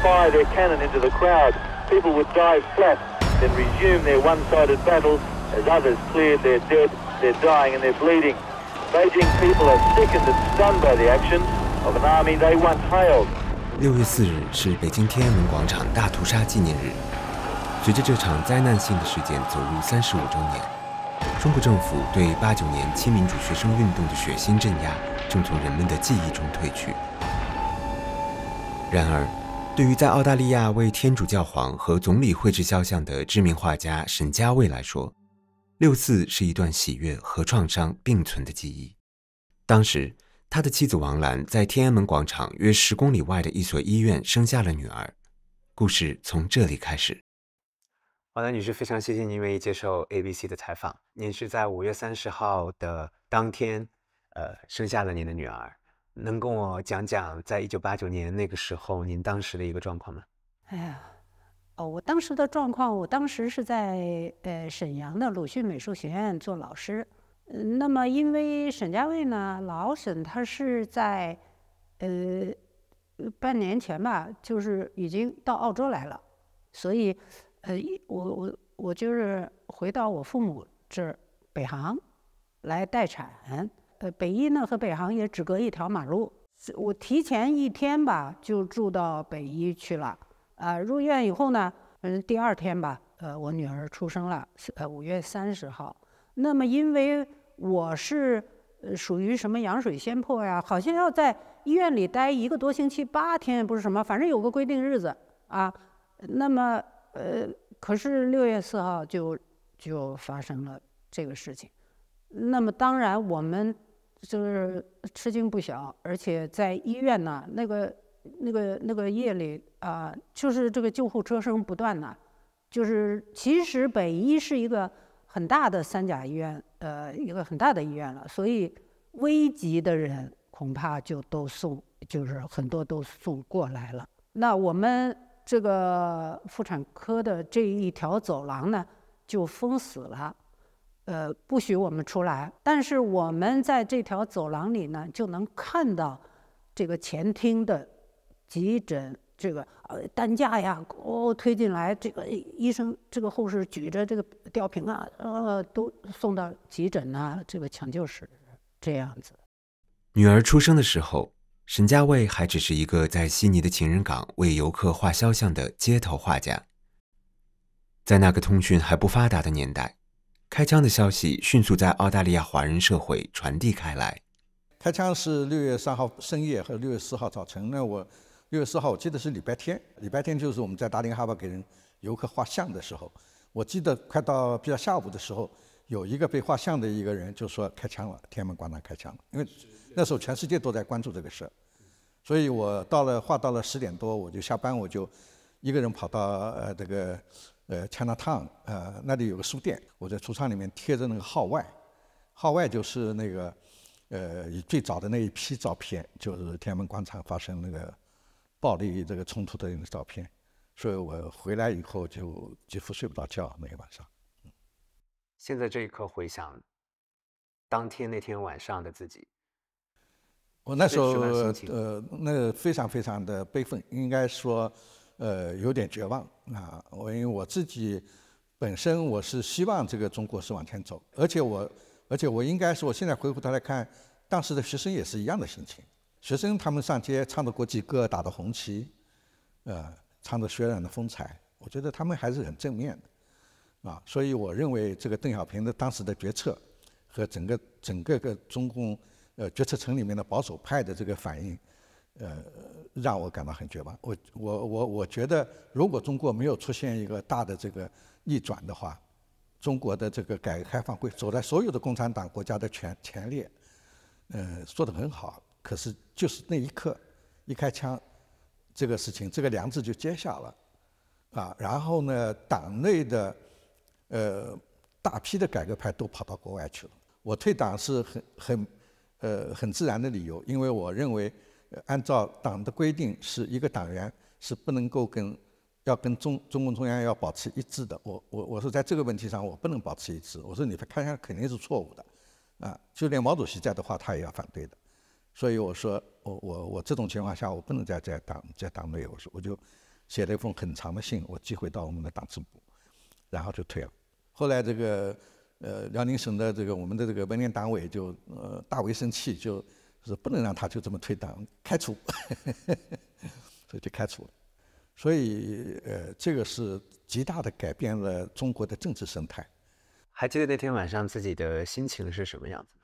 六月四日是北京天安门广场大屠杀纪念日。随着这场灾难性的事件走入三十五周年，中国政府对八九年亲民主学生运动的血腥镇压正从人们的记忆中褪去。然而。对于在澳大利亚为天主教皇和总理绘制肖像的知名画家沈佳卫来说，六四是一段喜悦和创伤并存的记忆。当时，他的妻子王兰在天安门广场约十公里外的一所医院生下了女儿。故事从这里开始。王兰女士，非常谢谢您愿意接受 ABC 的采访。您是在五月三十号的当天，呃，生下了您的女儿。能跟我讲讲，在一九八九年那个时候，您当时的一个状况吗？哎呀，哦，我当时的状况，我当时是在呃沈阳的鲁迅美术学院做老师。嗯，那么因为沈家卫呢，老沈他是在呃半年前吧，就是已经到澳洲来了，所以呃，我我我就是回到我父母这儿北航来待产。呃，北医呢和北航也只隔一条马路。我提前一天吧，就住到北医去了。啊，入院以后呢，嗯，第二天吧，呃，我女儿出生了，是呃五月三十号。那么因为我是属于什么羊水先破呀，好像要在医院里待一个多星期，八天不是什么，反正有个规定日子啊。那么呃，可是六月四号就就发生了这个事情。那么当然我们。就是吃惊不小，而且在医院呢，那个、那个、那个夜里啊，就是这个救护车声不断呢。就是其实北医是一个很大的三甲医院，呃，一个很大的医院了，所以危急的人恐怕就都送，就是很多都送过来了。那我们这个妇产科的这一条走廊呢，就封死了。呃，不许我们出来。但是我们在这条走廊里呢，就能看到这个前厅的急诊，这个呃担架呀，哦推进来，这个医生、这个护士举着这个吊瓶啊，呃，都送到急诊啊，这个抢救室这样子。女儿出生的时候，沈家卫还只是一个在悉尼的情人港为游客画肖像的街头画家。在那个通讯还不发达的年代。开枪的消息迅速在澳大利亚华人社会传递开来。开枪是六月三号深夜和六月四号早晨。那我六月四号我记得是礼拜天，礼拜天就是我们在达令哈巴给人游客画像的时候。我记得快到比较下午的时候，有一个被画像的一个人就说开枪了，天安门广场开枪了。因为那时候全世界都在关注这个事儿，所以我到了画到了十点多，我就下班，我就一个人跑到呃这个。呃，China Town，呃，那里有个书店，我在橱窗里面贴着那个号外，号外就是那个，呃，最早的那一批照片，就是天安门广场发生那个暴力这个冲突的那个照片，所以我回来以后就几乎睡不着觉，那晚上。现在这一刻回想，当天那天晚上的自己，我那时候呃，那非常非常的悲愤，应该说。呃，有点绝望啊！我因为我自己本身我是希望这个中国是往前走，而且我而且我应该是我现在回过头来看，当时的学生也是一样的心情。学生他们上街唱着国际歌，打着红旗，呃，唱着血染的风采。我觉得他们还是很正面的啊。所以我认为这个邓小平的当时的决策和整个整个个中共呃决策层里面的保守派的这个反应。呃，让我感到很绝望。我我我我觉得，如果中国没有出现一个大的这个逆转的话，中国的这个改革开放会走在所有的共产党国家的前前列，嗯，做得很好。可是就是那一刻一开枪，这个事情这个梁子就结下了，啊，然后呢，党内的呃大批的改革派都跑到国外去了。我退党是很很呃很自然的理由，因为我认为。按照党的规定，是一个党员是不能够跟要跟中中共中央要保持一致的。我我我说在这个问题上，我不能保持一致。我说你的看法肯定是错误的，啊，就连毛主席在的话，他也要反对的。所以我说，我我我这种情况下，我不能再在党在党内，我说我就写了一封很长的信，我寄回到我们的党支部，然后就退了。后来这个呃辽宁省的这个我们的这个文联党委就呃大为生气，就。是不能让他就这么退党开除，所以就开除了。所以呃，这个是极大的改变了中国的政治生态。还记得那天晚上自己的心情是什么样子吗？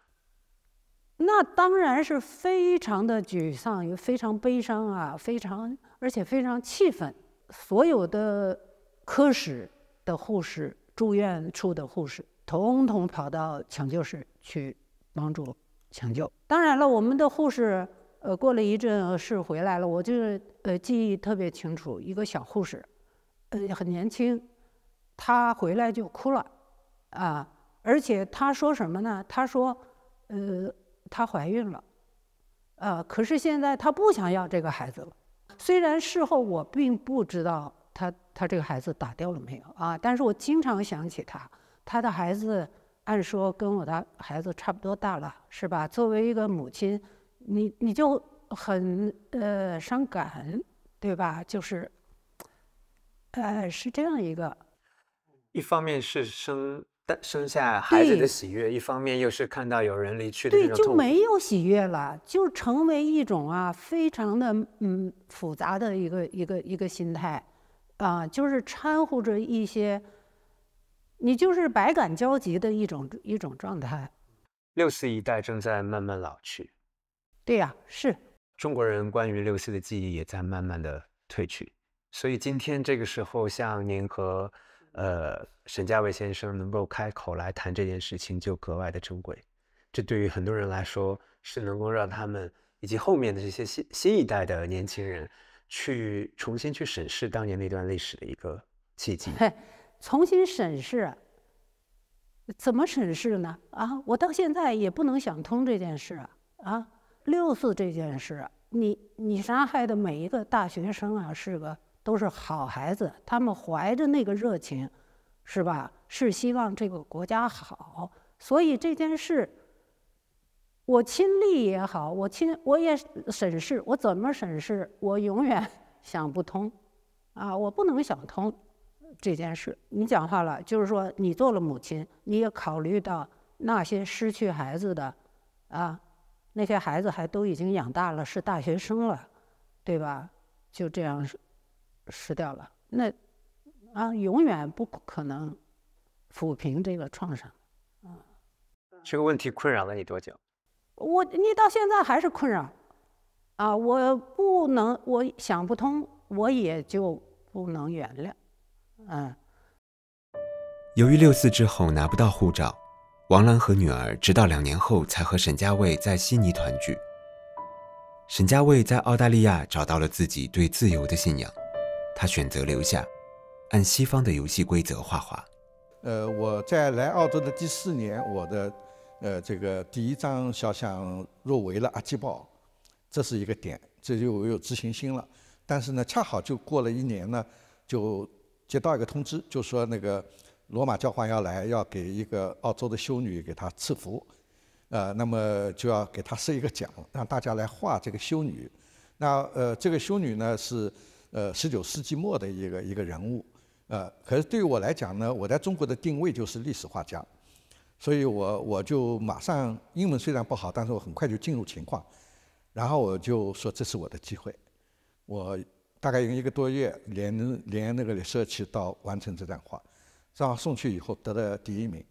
那当然是非常的沮丧，也非常悲伤啊，非常而且非常气愤。所有的科室的护士、住院处的护士，统统跑到抢救室去帮助。抢救，当然了，我们的护士，呃，过了一阵是回来了，我就是，呃，记忆特别清楚，一个小护士，呃，很年轻，她回来就哭了，啊，而且她说什么呢？她说，呃，她怀孕了，呃，可是现在她不想要这个孩子了。虽然事后我并不知道她她这个孩子打掉了没有啊，但是我经常想起她，她的孩子。按说跟我的孩子差不多大了，是吧？作为一个母亲，你你就很呃伤感，对吧？就是，呃，是这样一个。一方面是生生下孩子的喜悦，一方面又是看到有人离去的对，就没有喜悦了，就成为一种啊，非常的嗯复杂的一个一个一个心态，啊，就是掺和着一些。你就是百感交集的一种一种状态。六四一代正在慢慢老去，对呀，是中国人关于六四的记忆也在慢慢的褪去。所以今天这个时候，像您和呃沈家伟先生能够开口来谈这件事情，就格外的珍贵。这对于很多人来说，是能够让他们以及后面的这些新新一代的年轻人去重新去审视当年那段历史的一个契机。重新审视，怎么审视呢？啊，我到现在也不能想通这件事啊！六四这件事，你你杀害的每一个大学生啊，是个都是好孩子，他们怀着那个热情，是吧？是希望这个国家好，所以这件事，我亲历也好，我亲我也审视，我怎么审视，我永远想不通，啊，我不能想通。这件事，你讲话了，就是说你做了母亲，你也考虑到那些失去孩子的，啊，那些孩子还都已经养大了，是大学生了，对吧？就这样失掉了，那啊，永远不可能抚平这个创伤，啊。这个问题困扰了你多久？我，你到现在还是困扰，啊，我不能，我想不通，我也就不能原谅。嗯，由于六四之后拿不到护照，王兰和女儿直到两年后才和沈家卫在悉尼团聚。沈家卫在澳大利亚找到了自己对自由的信仰，他选择留下，按西方的游戏规则画画。呃，我在来澳洲的第四年，我的呃这个第一张肖像入围了阿基报，这是一个点，这就我有自信心了。但是呢，恰好就过了一年呢，就。接到一个通知，就说那个罗马教皇要来，要给一个澳洲的修女给她赐福，呃，那么就要给她设一个奖，让大家来画这个修女。那呃，这个修女呢是呃十九世纪末的一个一个人物，呃，可是对于我来讲呢，我在中国的定位就是历史画家，所以我我就马上，英文虽然不好，但是我很快就进入情况，然后我就说这是我的机会，我。大概用一个多月，连连那个社计到完成这段话，然后送去以后得了第一名。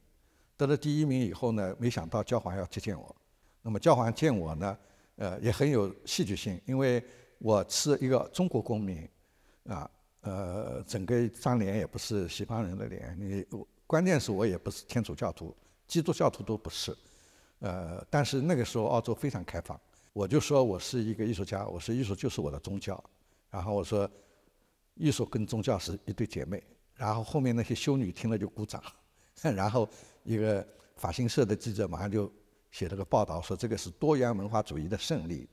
得了第一名以后呢，没想到教皇要接见我。那么教皇见我呢，呃，也很有戏剧性，因为我是一个中国公民，啊，呃，整个一张脸也不是西方人的脸。你关键是我也不是天主教徒，基督教徒都不是。呃，但是那个时候澳洲非常开放，我就说我是一个艺术家，我说艺术就是我的宗教。然后我说，艺术跟宗教是一对姐妹。然后后面那些修女听了就鼓掌。然后一个法新社的记者马上就写了个报道，说这个是多元文化主义的胜利。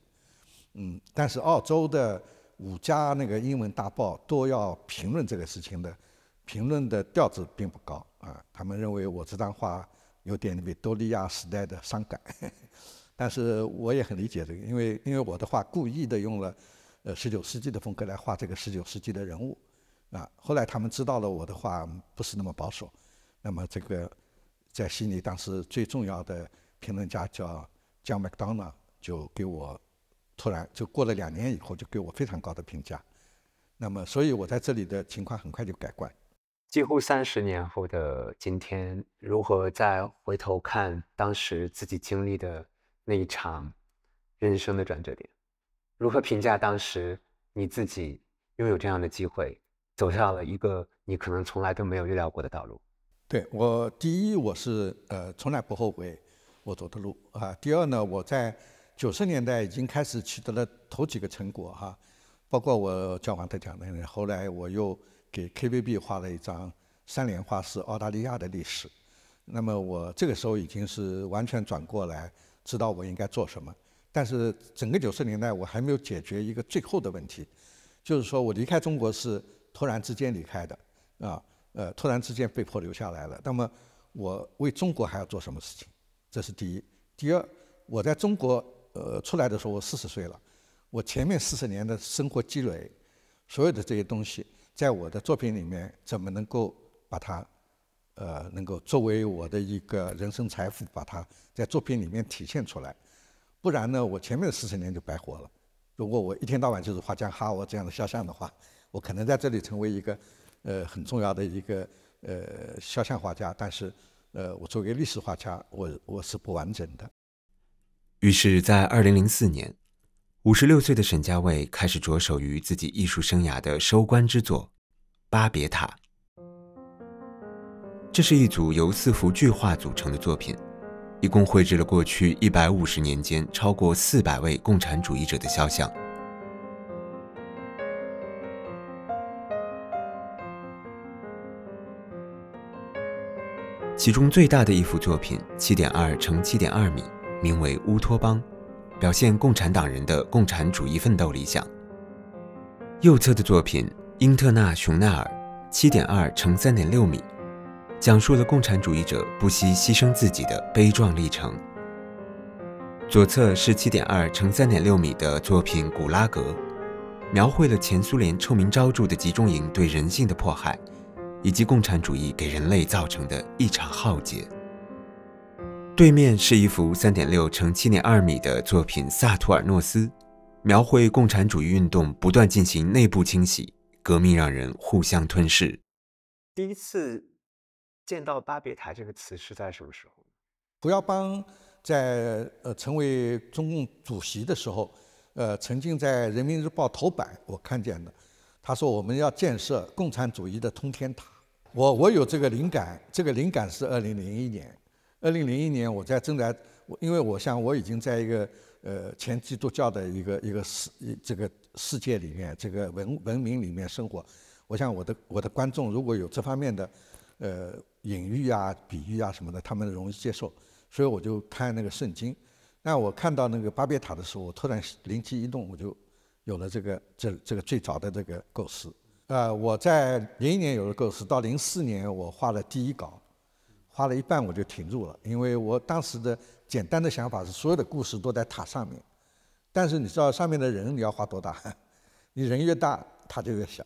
嗯，但是澳洲的五家那个英文大报都要评论这个事情的，评论的调子并不高啊。他们认为我这张画有点维多利亚时代的伤感，但是我也很理解这个，因为因为我的话故意的用了。呃，十九世纪的风格来画这个十九世纪的人物，啊，后来他们知道了我的画不是那么保守，那么这个在悉尼当时最重要的评论家叫江麦当娜，就给我突然就过了两年以后，就给我非常高的评价，那么所以我在这里的情况很快就改观。几乎三十年后的今天，如何再回头看当时自己经历的那一场人生的转折点？如何评价当时你自己拥有这样的机会，走上了一个你可能从来都没有预料过的道路？对我，第一我是呃从来不后悔我走的路啊。第二呢，我在九十年代已经开始取得了头几个成果哈，包括我教皇在讲的。后来我又给 KVB 画了一张三联画，是澳大利亚的历史。那么我这个时候已经是完全转过来，知道我应该做什么。但是整个九十年代，我还没有解决一个最后的问题，就是说我离开中国是突然之间离开的，啊，呃，突然之间被迫留下来了。那么我为中国还要做什么事情？这是第一。第二，我在中国呃出来的时候，我四十岁了，我前面四十年的生活积累，所有的这些东西，在我的作品里面怎么能够把它，呃，能够作为我的一个人生财富，把它在作品里面体现出来？不然呢，我前面的四十年就白活了。如果我一天到晚就是画像哈，我这样的肖像的话，我可能在这里成为一个，呃，很重要的一个呃肖像画家。但是，呃，我作为历史画家，我我是不完整的。于是，在二零零四年，五十六岁的沈家卫开始着手于自己艺术生涯的收官之作《巴别塔》。这是一组由四幅巨画组成的作品。一共绘制了过去一百五十年间超过四百位共产主义者的肖像，其中最大的一幅作品七点二乘七点二米，名为《乌托邦》，表现共产党人的共产主义奋斗理想。右侧的作品《英特纳熊奈尔》七点二乘三点六米。讲述了共产主义者不惜牺牲自己的悲壮历程。左侧是七点二乘三点六米的作品《古拉格》，描绘了前苏联臭名昭著的集中营对人性的迫害，以及共产主义给人类造成的一场浩劫。对面是一幅三点六乘七点二米的作品《萨图尔诺斯》，描绘共产主义运动不断进行内部清洗，革命让人互相吞噬。第一次。见到“巴别塔”这个词是在什么时候？胡耀邦在呃成为中共主席的时候，呃，曾经在《人民日报》头版我看见的，他说我们要建设共产主义的通天塔。我我有这个灵感，这个灵感是二零零一年。二零零一年我在正在，因为我想我已经在一个呃前基督教的一个一个世这个世界里面，这个文文明里面生活。我想我的我的观众如果有这方面的。呃，隐喻啊、比喻啊什么的，他们容易接受，所以我就看那个圣经。那我看到那个巴别塔的时候，我突然灵机一动，我就有了这个这这个最早的这个构思。啊，我在零年有了构思，到零四年我画了第一稿，画了一半我就停住了，因为我当时的简单的想法是所有的故事都在塔上面。但是你知道上面的人你要画多大？你人越大，塔就越小，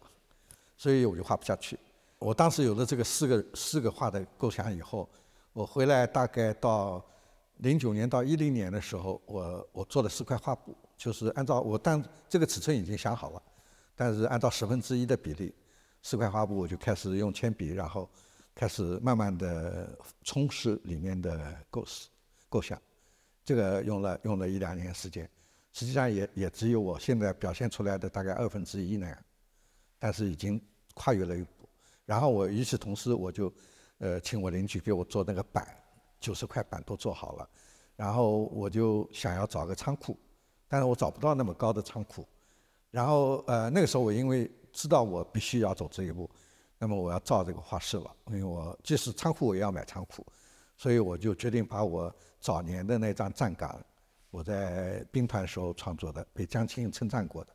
所以我就画不下去。我当时有了这个四个四个画的构想以后，我回来大概到零九年到一零年的时候，我我做了四块画布，就是按照我当这个尺寸已经想好了，但是按照十分之一的比例，四块画布我就开始用铅笔，然后开始慢慢的充实里面的构思构想。这个用了用了一两年时间，实际上也也只有我现在表现出来的大概二分之一那样，但是已经跨越了。然后我与此同时，我就，呃，请我邻居给我做那个板，九十块板都做好了，然后我就想要找个仓库，但是我找不到那么高的仓库，然后呃那个时候我因为知道我必须要走这一步，那么我要造这个画室了，因为我即使仓库我也要买仓库，所以我就决定把我早年的那张站岗，我在兵团时候创作的，被江青称赞过的，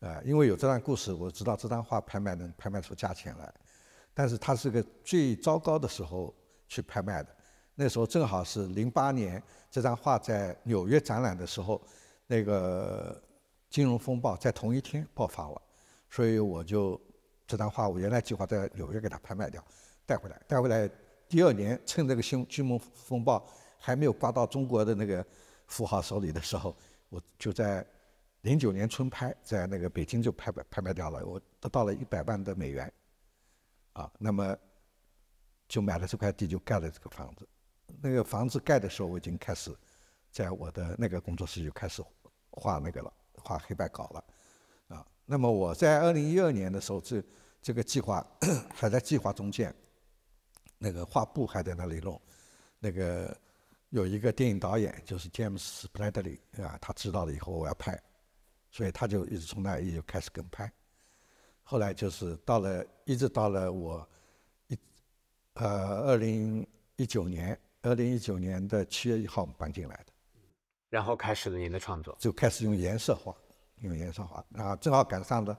呃，因为有这段故事，我知道这张画拍卖能拍卖出价钱来。但是它是个最糟糕的时候去拍卖的，那时候正好是零八年，这张画在纽约展览的时候，那个金融风暴在同一天爆发了，所以我就这张画我原来计划在纽约给它拍卖掉，带回来，带回来第二年趁这个新金融风暴还没有刮到中国的那个富豪手里的时候，我就在零九年春拍在那个北京就拍拍拍卖掉了，我得到了一百万的美元。啊，那么就买了这块地，就盖了这个房子。那个房子盖的时候，我已经开始在我的那个工作室就开始画那个了，画黑白稿了。啊，那么我在二零一二年的时候，这这个计划还在计划中间，那个画布还在那里弄。那个有一个电影导演，就是 James Bradley 啊，他知道了以后我要拍，所以他就一直从那也就开始跟拍。后来就是到了，一直到了我一呃二零一九年，二零一九年的七月一号搬进来的，然后开始了您的创作，就开始用颜色画，用颜色画，然后正好赶上了，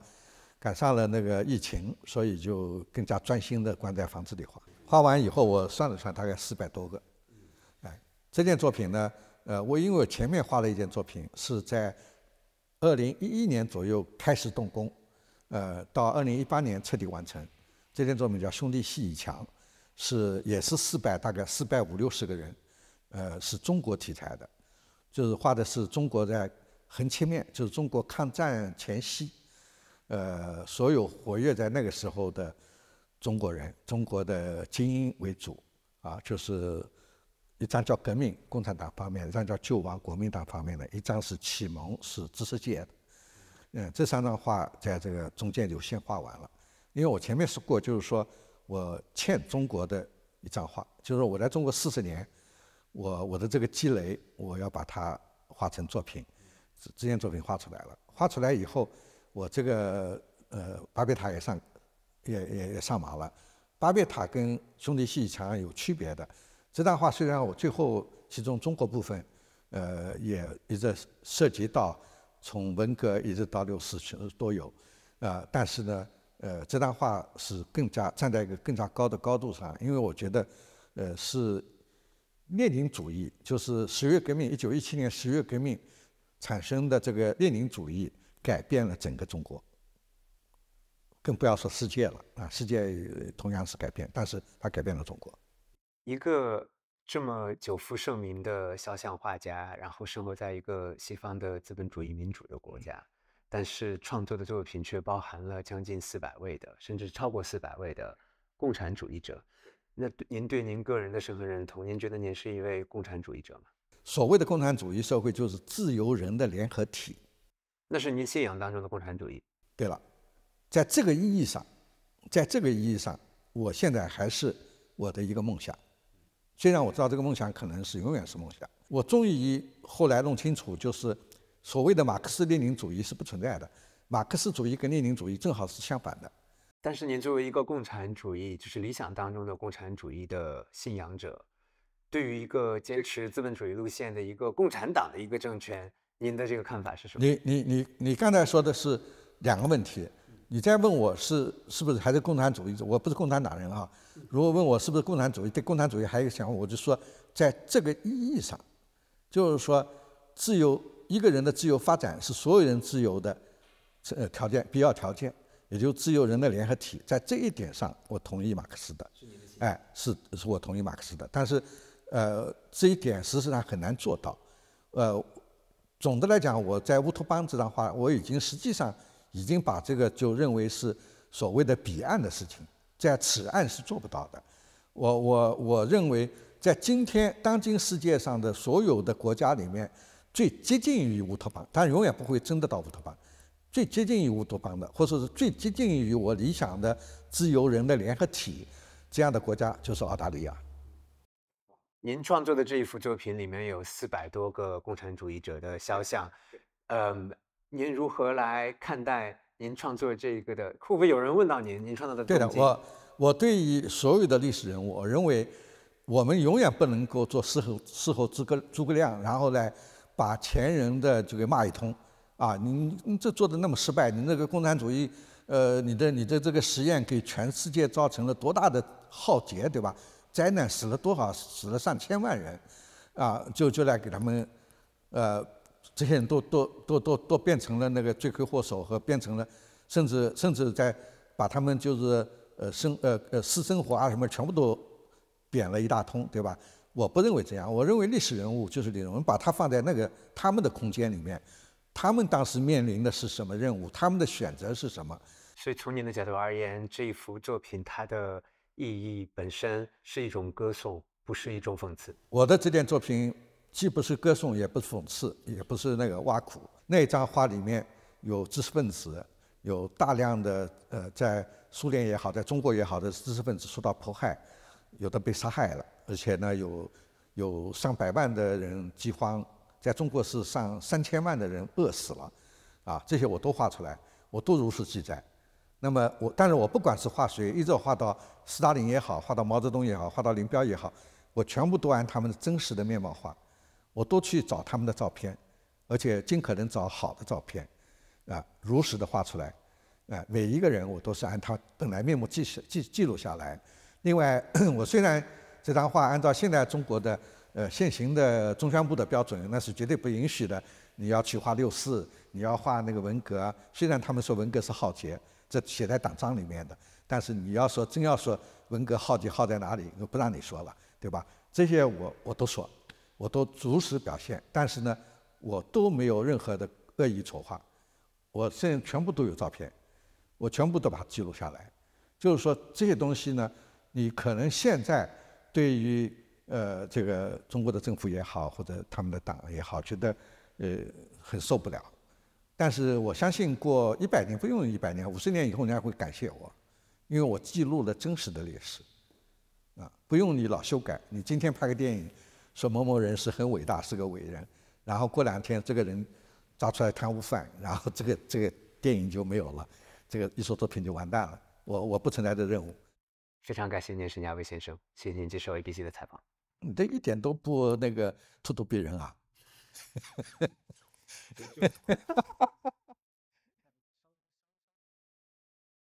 赶上了那个疫情，所以就更加专心的关在房子里画。画完以后我算了算，大概四百多个。哎，这件作品呢，呃，我因为我前面画了一件作品，是在二零一一年左右开始动工。呃，到二零一八年彻底完成。这件作品叫《兄弟阋已墙》，是也是四百大概四百五六十个人，呃，是中国题材的，就是画的是中国在横切面，就是中国抗战前夕，呃，所有活跃在那个时候的中国人，中国的精英为主，啊，就是一张叫革命共产党方面，一张叫救亡国民党方面的，一张是启蒙是知识界的。嗯，这三张画在这个中间就先画完了，因为我前面说过，就是说我欠中国的一张画，就是我来中国四十年，我我的这个积累，我要把它画成作品，这件作品画出来了，画出来以后，我这个呃巴别塔也上，也也也上马了，巴别塔跟兄弟阋墙有区别的，这张画虽然我最后其中中国部分，呃也一直涉及到。从文革一直到六四全都有，啊，但是呢，呃，这段话是更加站在一个更加高的高度上，因为我觉得，呃，是列宁主义，就是十月革命，一九一七年十月革命产生的这个列宁主义，改变了整个中国，更不要说世界了啊，世界同样是改变，但是它改变了中国。一个。这么久负盛名的肖像画家，然后生活在一个西方的资本主义民主的国家，但是创作的作品却包含了将近四百位的，甚至超过四百位的共产主义者。那您对您个人的身份认同？您觉得您是一位共产主义者吗？所谓的共产主义社会就是自由人的联合体。那是您信仰当中的共产主义。对了，在这个意义上，在这个意义上，我现在还是我的一个梦想。虽然我知道这个梦想可能是永远是梦想，我终于后来弄清楚，就是所谓的马克思列宁主义是不存在的，马克思主义跟列宁主义正好是相反的。但是您作为一个共产主义，就是理想当中的共产主义的信仰者，对于一个坚持资本主义路线的一个共产党的一个政权，您的这个看法是什么？你你你你刚才说的是两个问题。你再问我是是不是还是共产主义？我不是共产党人啊。如果问我是不是共产主义，对共产主义还有想法，我就说，在这个意义上，就是说，自由一个人的自由发展是所有人自由的呃条件必要条件，也就自由人的联合体。在这一点上，我同意马克思的。哎，是是我同意马克思的。但是，呃，这一点事实上很难做到。呃，总的来讲，我在乌托邦这段话，我已经实际上。已经把这个就认为是所谓的彼岸的事情，在此岸是做不到的。我我我认为，在今天当今世界上的所有的国家里面，最接近于乌托邦，但永远不会真的到乌托邦。最接近于乌托邦的，或者是最接近于我理想的自由人的联合体这样的国家，就是澳大利亚。您创作的这一幅作品里面有四百多个共产主义者的肖像，嗯。您如何来看待您创作这个的？会不会有人问到您？您创作的？对的，我我对于所有的历史人物，我认为我们永远不能够做事后事后诸葛诸葛亮，然后呢把前人的这个骂一通啊！您这做的那么失败，你那个共产主义，呃，你的你的这个实验给全世界造成了多大的浩劫，对吧？灾难死了多少？死了上千万人，啊，就就来给他们，呃。这些人都都都都都变成了那个罪魁祸首和变成了，甚至甚至在把他们就是呃生呃呃私生活啊什么全部都贬了一大通，对吧？我不认为这样，我认为历史人物就是这种，我们把它放在那个他们的空间里面，他们当时面临的是什么任务，他们的选择是什么？所以从您的角度而言，这一幅作品它的意义本身是一种歌颂，不是一种讽刺。我的这件作品。既不是歌颂，也不是讽刺，也不是那个挖苦。那张画里面有知识分子，有大量的呃，在苏联也好，在中国也好的知识分子受到迫害，有的被杀害了，而且呢，有有上百万的人饥荒，在中国是上三千万的人饿死了，啊，这些我都画出来，我都如实记载。那么我，但是我不管是画谁，一直画到斯大林也好，画到毛泽东也好，画到林彪也好，我全部都按他们的真实的面貌画。我都去找他们的照片，而且尽可能找好的照片，啊，如实的画出来，啊，每一个人我都是按他本来面目记记记录下来。另外，我虽然这张画按照现在中国的呃现行的中宣部的标准，那是绝对不允许的。你要去画六四，你要画那个文革，虽然他们说文革是浩劫，这写在党章里面的，但是你要说真要说文革浩劫浩在哪里，我不让你说了，对吧？这些我我都说。我都如实表现，但是呢，我都没有任何的恶意丑化。我现在全部都有照片，我全部都把它记录下来。就是说这些东西呢，你可能现在对于呃这个中国的政府也好，或者他们的党也好，觉得呃很受不了。但是我相信过一百年不用一百年，五十年以后人家会感谢我，因为我记录了真实的历史，啊，不用你老修改。你今天拍个电影。说某某人是很伟大，是个伟人。然后过两天，这个人抓出来贪污犯，然后这个这个电影就没有了，这个艺术作品就完蛋了。我我不存在这任务。非常感谢您，沈家威先生，谢谢您接受 ABC 的采访。你这一点都不那个咄咄逼人啊！哈哈哈哈哈！